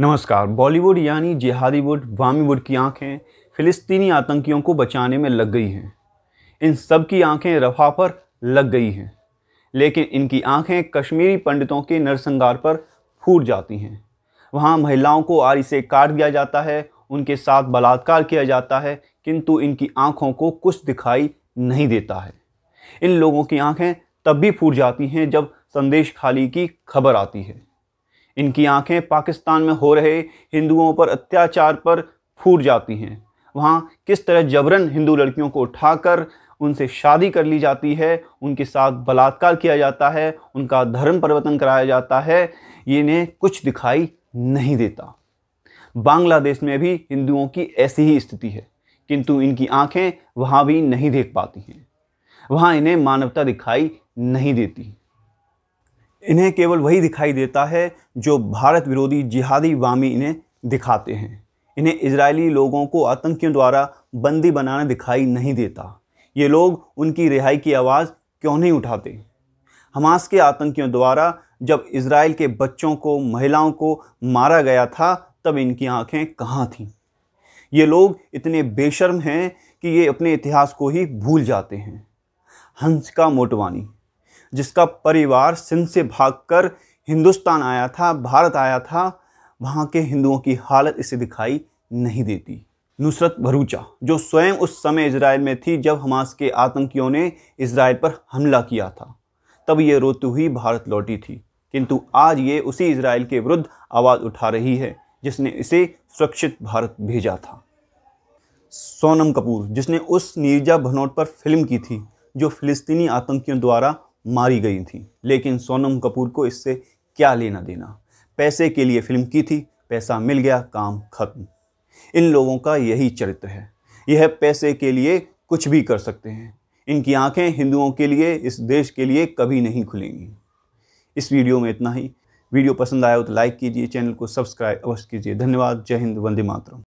नमस्कार बॉलीवुड यानी जिहादीवुड वामीवुड की आंखें फिलिस्तीनी आतंकियों को बचाने में लग गई हैं इन सब की आंखें रफा पर लग गई हैं लेकिन इनकी आंखें कश्मीरी पंडितों के नरसंहार पर फूट जाती हैं वहाँ महिलाओं को आरी से काट दिया जाता है उनके साथ बलात्कार किया जाता है किंतु इनकी आँखों को कुछ दिखाई नहीं देता है इन लोगों की आँखें तब भी फूट जाती हैं जब संदेश खाली की खबर आती है इनकी आंखें पाकिस्तान में हो रहे हिंदुओं पर अत्याचार पर फूट जाती हैं वहाँ किस तरह जबरन हिंदू लड़कियों को उठाकर उनसे शादी कर ली जाती है उनके साथ बलात्कार किया जाता है उनका धर्म परिवर्तन कराया जाता है ये इन्हें कुछ दिखाई नहीं देता बांग्लादेश में भी हिंदुओं की ऐसी ही स्थिति है किंतु इनकी आंखें वहाँ भी नहीं देख पाती हैं वहाँ इन्हें मानवता दिखाई नहीं देती इन्हें केवल वही दिखाई देता है जो भारत विरोधी जिहादी वामी इन्हें दिखाते हैं इन्हें इजरायली लोगों को आतंकियों द्वारा बंदी बनाना दिखाई नहीं देता ये लोग उनकी रिहाई की आवाज़ क्यों नहीं उठाते हमास के आतंकियों द्वारा जब इसराइल के बच्चों को महिलाओं को मारा गया था तब इनकी आंखें कहाँ थीं ये लोग इतने बेशर्म हैं कि ये अपने इतिहास को ही भूल जाते हैं हंस का मोटवानी जिसका परिवार सिंध से भागकर हिंदुस्तान आया था भारत आया था वहाँ के हिंदुओं की हालत इसे दिखाई नहीं देती नुसरत भरूचा जो स्वयं उस समय इसराइल में थी जब हमास के आतंकियों ने इसराइल पर हमला किया था तब ये रोती हुई भारत लौटी थी किंतु आज ये उसी इसराइल के विरुद्ध आवाज़ उठा रही है जिसने इसे सुरक्षित भारत भेजा था सोनम कपूर जिसने उस नीरजा भनोट पर फिल्म की थी जो फिलिस्तीनी आतंकियों द्वारा मारी गई थी लेकिन सोनम कपूर को इससे क्या लेना देना पैसे के लिए फिल्म की थी पैसा मिल गया काम खत्म इन लोगों का यही चरित्र है यह पैसे के लिए कुछ भी कर सकते हैं इनकी आंखें हिंदुओं के लिए इस देश के लिए कभी नहीं खुलेंगी इस वीडियो में इतना ही वीडियो पसंद आया हो तो लाइक कीजिए चैनल को सब्सक्राइब अवश्य कीजिए धन्यवाद जय हिंद वंदे मातरम